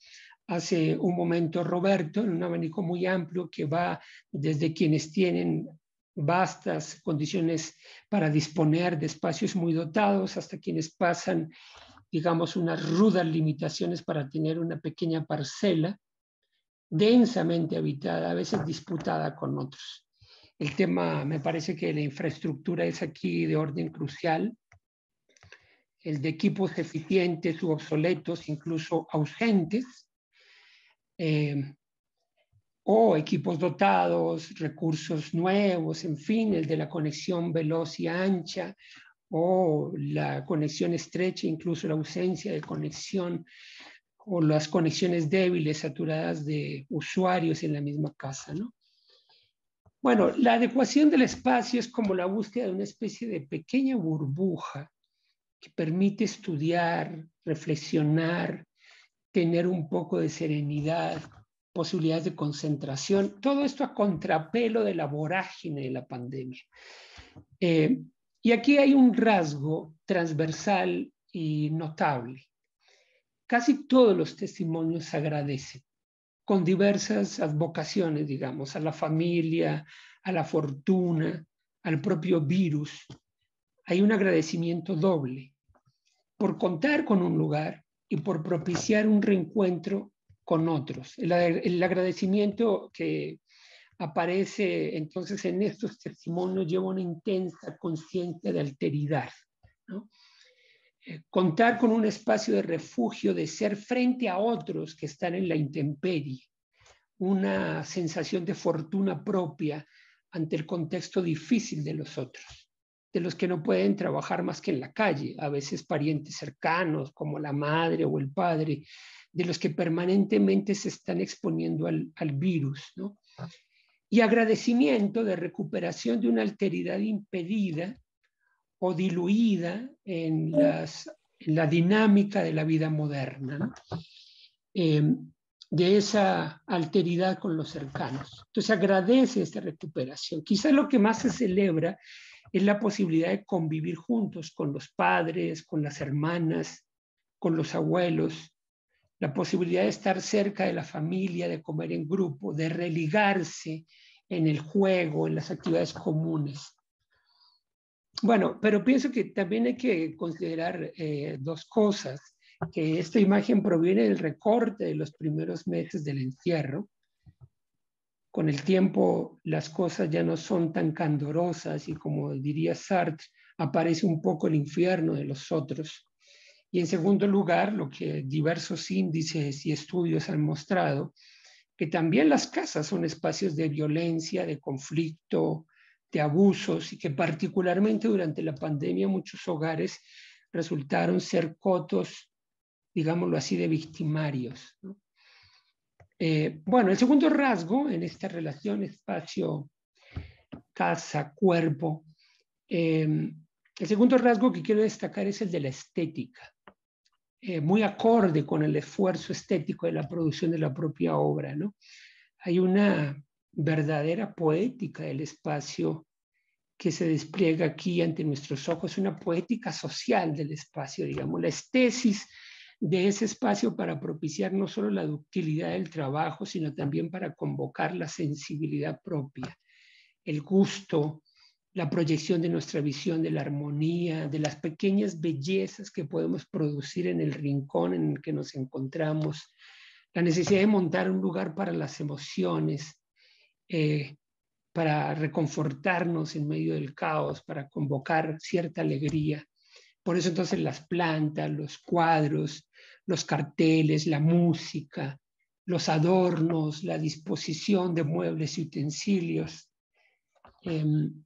hace un momento Roberto, en un abanico muy amplio que va desde quienes tienen vastas condiciones para disponer de espacios muy dotados, hasta quienes pasan, digamos, unas rudas limitaciones para tener una pequeña parcela densamente habitada, a veces disputada con otros. El tema, me parece que la infraestructura es aquí de orden crucial, el de equipos eficientes u obsoletos, incluso ausentes, eh, o equipos dotados, recursos nuevos, en fin, el de la conexión veloz y ancha o la conexión estrecha, incluso la ausencia de conexión o las conexiones débiles saturadas de usuarios en la misma casa, ¿no? Bueno, la adecuación del espacio es como la búsqueda de una especie de pequeña burbuja que permite estudiar, reflexionar, tener un poco de serenidad, posibilidades de concentración, todo esto a contrapelo de la vorágine de la pandemia. Eh, y aquí hay un rasgo transversal y notable. Casi todos los testimonios agradecen, con diversas advocaciones, digamos, a la familia, a la fortuna, al propio virus. Hay un agradecimiento doble por contar con un lugar y por propiciar un reencuentro con otros. El, agradecimiento que aparece entonces en estos testimonios lleva una intensa conciencia de alteridad. Eh, contar con un espacio de refugio, de ser frente a otros que están en la intemperie, una sensación de fortuna propia ante el contexto difícil de los otros de los que no pueden trabajar más que en la calle, a veces parientes cercanos como la madre o el padre, de los que permanentemente se están exponiendo al, al virus, ¿no? Y agradecimiento de recuperación de una alteridad impedida o diluida en, las, la dinámica de la vida moderna, em, de esa alteridad con los cercanos. Entonces agradece esta recuperación. Quizás lo que más se celebra es la posibilidad de convivir juntos con los padres, con las hermanas, con los abuelos, la posibilidad de estar cerca de la familia, de comer en grupo, de religarse en el juego, en las actividades comunes. Bueno, pero pienso que también hay que considerar eh, dos cosas, que esta imagen proviene del recorte de los primeros meses del encierro con el tiempo las cosas ya no son tan candorosas y como diría Sartre, aparece un poco el infierno de los otros. Y en segundo lugar, lo que diversos índices y estudios han mostrado, que también las casas son espacios de violencia, de conflicto, de abusos y que particularmente durante la pandemia muchos hogares resultaron ser cotos, digámoslo así, de victimarios. ¿no? Eh, bueno, el segundo rasgo en esta relación espacio-casa-cuerpo, eh, el segundo rasgo que quiero destacar es el de la estética, eh, muy acorde con el esfuerzo estético de la producción de la propia obra. ¿no? Hay una verdadera poética del espacio que se despliega aquí ante nuestros ojos, una poética social del espacio, digamos, la estesis de ese espacio para propiciar no solo la ductilidad del trabajo, sino también para convocar la sensibilidad propia, el gusto, la proyección de nuestra visión de la armonía, de las pequeñas bellezas que podemos producir en el rincón en el que nos encontramos, la necesidad de montar un lugar para las emociones, eh, para reconfortarnos en medio del caos, para convocar cierta alegría. Por eso entonces las plantas, los cuadros, los carteles, la música, los adornos, la disposición de muebles y utensilios, em,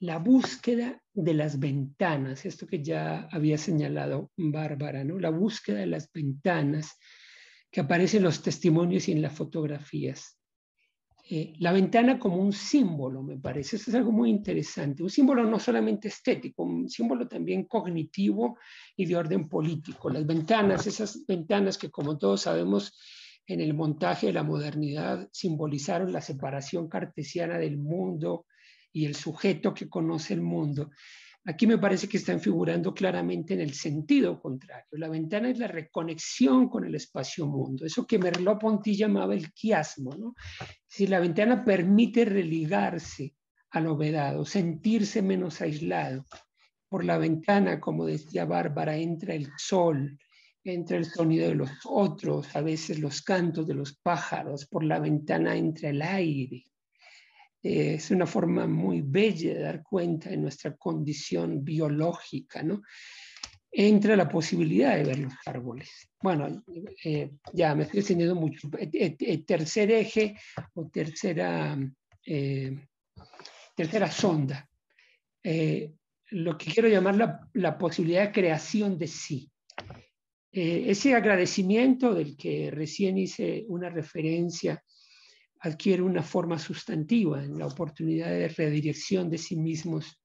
la búsqueda de las ventanas, esto que ya había señalado Bárbara, la búsqueda de las ventanas que aparece en los testimonios y en las fotografías, eh, la ventana como un símbolo, me parece. Eso es algo muy interesante. Un símbolo no solamente estético, un símbolo también cognitivo y de orden político. Las ventanas, esas ventanas que como todos sabemos en el montaje de la modernidad simbolizaron la separación cartesiana del mundo y el sujeto que conoce el mundo. Aquí me parece que están figurando claramente en el sentido contrario. La ventana es la reconexión con el espacio-mundo, eso que Merleau-Ponty llamaba el quiasmo. Si la ventana permite religarse a lo sentirse menos aislado, por la ventana, como decía Bárbara, entra el sol, entra el sonido de los otros, a veces los cantos de los pájaros, por la ventana entra el aire, eh, es una forma muy bella de dar cuenta de nuestra condición biológica, ¿no? Entra la posibilidad de ver los árboles. Bueno, eh, ya me estoy extendiendo mucho. Eh, tercer eje o tercera, tercera sonda. lo que quiero llamar la, la posibilidad de creación de sí. ese agradecimiento del que recién hice una referencia adquiere una forma sustantiva en la oportunidad de redirección de sí mismos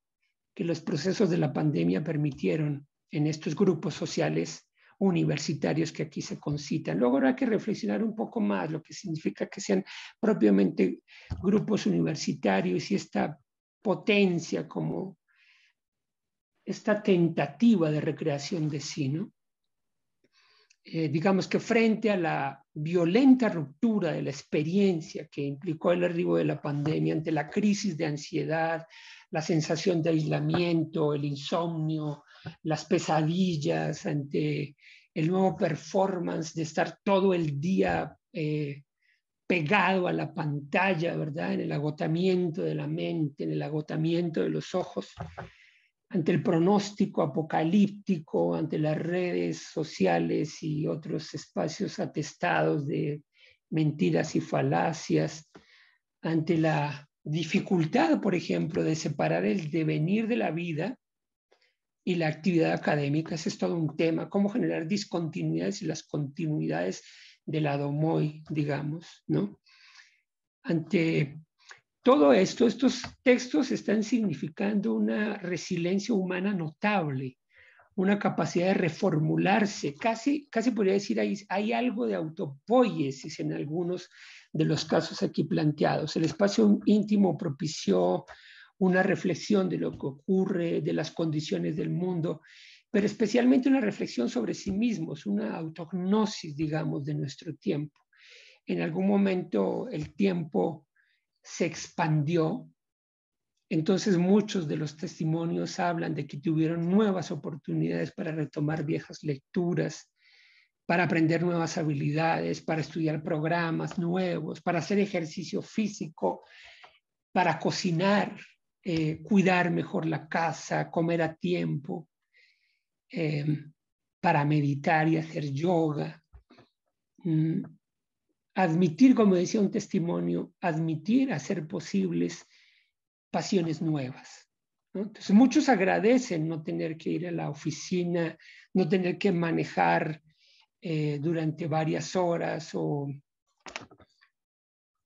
que los procesos de la pandemia permitieron en estos grupos sociales universitarios que aquí se concitan. Luego habrá que reflexionar un poco más lo que significa que sean propiamente grupos universitarios y esta potencia como esta tentativa de recreación de sí, ¿no? Eh, digamos que frente a la violenta ruptura de la experiencia que implicó el arribo de la pandemia ante la crisis de ansiedad, la sensación de aislamiento, el insomnio, las pesadillas, ante el nuevo performance de estar todo el día eh, pegado a la pantalla, ¿verdad? En el agotamiento de la mente, en el agotamiento de los ojos ante el pronóstico apocalíptico, ante las redes sociales y otros espacios atestados de mentiras y falacias, ante la dificultad, por ejemplo, de separar el devenir de la vida y la actividad académica. Ese es todo un tema, cómo generar discontinuidades y las continuidades de la DOMOI, digamos, ¿no? Ante todo esto, estos textos están significando una resiliencia humana notable, una capacidad de reformularse. Casi, casi podría decir, hay, hay algo de autopoiesis en algunos de los casos aquí planteados. El espacio íntimo propició una reflexión de lo que ocurre, de las condiciones del mundo, pero especialmente una reflexión sobre sí mismos, una autognosis, digamos, de nuestro tiempo. En algún momento el tiempo se expandió. Entonces muchos de los testimonios hablan de que tuvieron nuevas oportunidades para retomar viejas lecturas, para aprender nuevas habilidades, para estudiar programas nuevos, para hacer ejercicio físico, para cocinar, eh, cuidar mejor la casa, comer a tiempo, eh, para meditar y hacer yoga. Mm, admitir, como decía un testimonio, admitir hacer posibles pasiones nuevas. Entonces, muchos agradecen no tener que ir a la oficina, no tener que manejar eh, durante varias horas o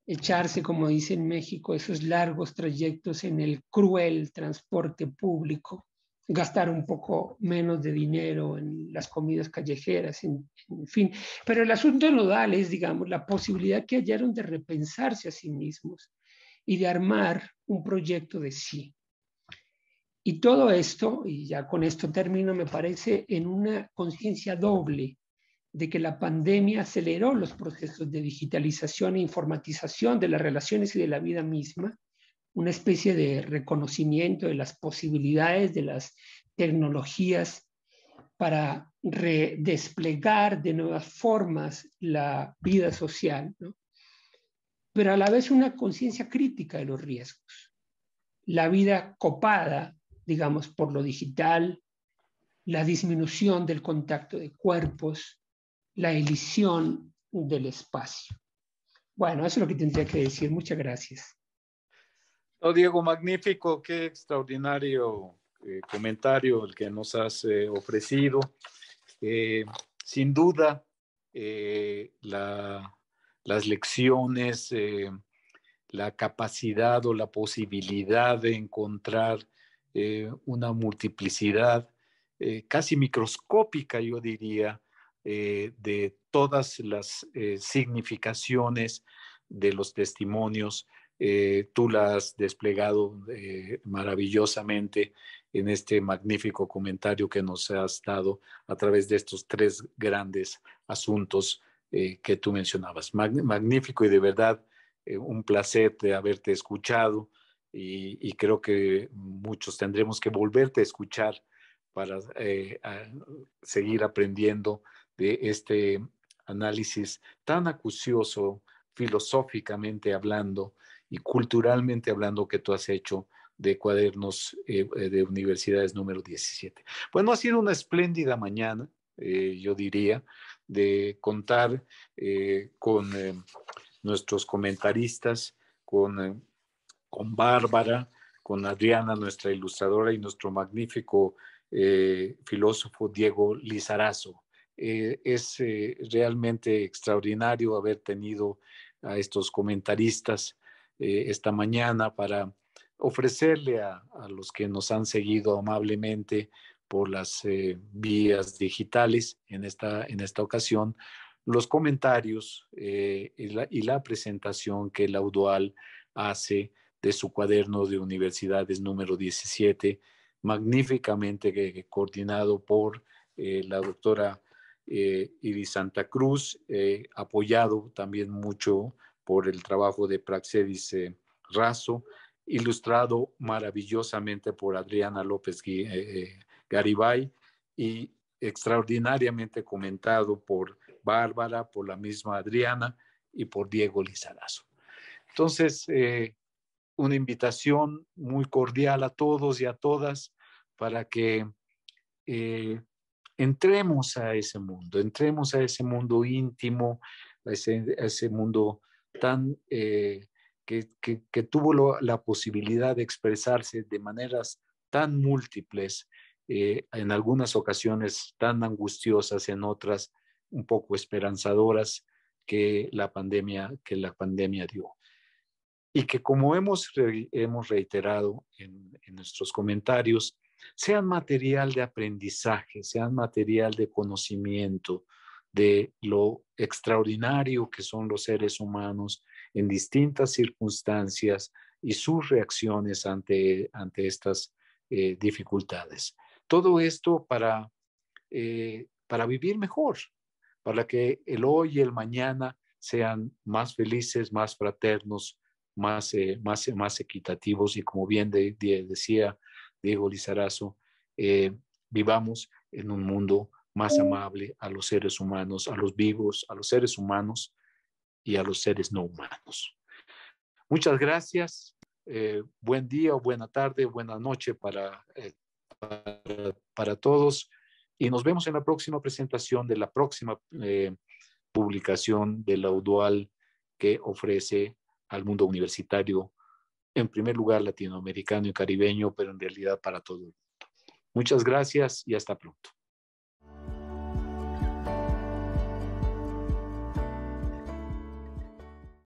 echarse, como dice en México, esos largos trayectos en el cruel transporte público gastar un poco menos de dinero en las comidas callejeras, en, fin. Pero el asunto nodal es, digamos, la posibilidad que hallaron de repensarse a sí mismos y de armar un proyecto de sí. Y todo esto, y ya con esto termino, me parece en una conciencia doble de que la pandemia aceleró los procesos de digitalización e informatización de las relaciones y de la vida misma, una especie de reconocimiento de las posibilidades de las tecnologías para redesplegar de nuevas formas la vida social, pero a la vez una conciencia crítica de los riesgos. La vida copada, digamos, por lo digital, la disminución del contacto de cuerpos, la elisión del espacio. Bueno, eso es lo que tendría que decir. Muchas gracias. No, oh, Diego, magnífico, qué extraordinario eh, comentario el que nos has eh, ofrecido. Eh, sin duda, las lecciones, la capacidad o la posibilidad de encontrar una multiplicidad casi microscópica, yo diría, de todas las significaciones de los testimonios eh, tú la has desplegado eh, maravillosamente en este magnífico comentario que nos has dado a través de estos tres grandes asuntos eh, que tú mencionabas. magnífico y de verdad un placer de haberte escuchado y, creo que muchos tendremos que volverte a escuchar para seguir aprendiendo de este análisis tan acucioso filosóficamente hablando y culturalmente hablando que tú has hecho de cuadernos eh, eh, de universidades número 17. Bueno, pues ha sido una espléndida mañana, eh, yo diría, de contar con nuestros comentaristas, con, con Bárbara, con Adriana, nuestra ilustradora, y nuestro magnífico filósofo Diego Lizarazo. es realmente extraordinario haber tenido a estos comentaristas eh, esta mañana para ofrecerle a, los que nos han seguido amablemente por las eh, vías digitales en esta, en esta ocasión los comentarios eh, y, la, presentación que la UDOAL hace de su cuaderno de universidades número 17, magníficamente coordinado por la doctora Iris Santa Cruz, apoyado también mucho por el trabajo de Praxedis eh, Razo, ilustrado maravillosamente por Adriana López eh, eh, Garibay y extraordinariamente comentado por Bárbara, por la misma Adriana y por Diego Lizarazo. Entonces, una invitación muy cordial a todos y a todas para que entremos a ese mundo, entremos a ese mundo íntimo, a ese mundo eh, que, tuvo la posibilidad de expresarse de maneras tan múltiples, eh, en algunas ocasiones tan angustiosas, en otras un poco esperanzadoras que la pandemia, que la pandemia dio. Y que como hemos, reiterado en, en nuestros comentarios, sean material de aprendizaje, sean material de conocimiento, de lo extraordinario que son los seres humanos en distintas circunstancias y sus reacciones ante, ante estas eh, dificultades. Todo esto para, eh, para vivir mejor, para que el hoy y el mañana sean más felices, más fraternos, más, eh, más, más equitativos y como bien decía Diego Lizarazo, vivamos en un mundo más amable a los seres humanos, a los vivos, a los seres humanos y a los seres no humanos. Muchas gracias. Eh, buen día, buena tarde, buena noche eh, para, para, todos. Y nos vemos en la próxima presentación de la próxima eh, publicación de la UDUAL que ofrece al mundo universitario, en primer lugar latinoamericano y caribeño, pero en realidad para todo el mundo. Muchas gracias y hasta pronto.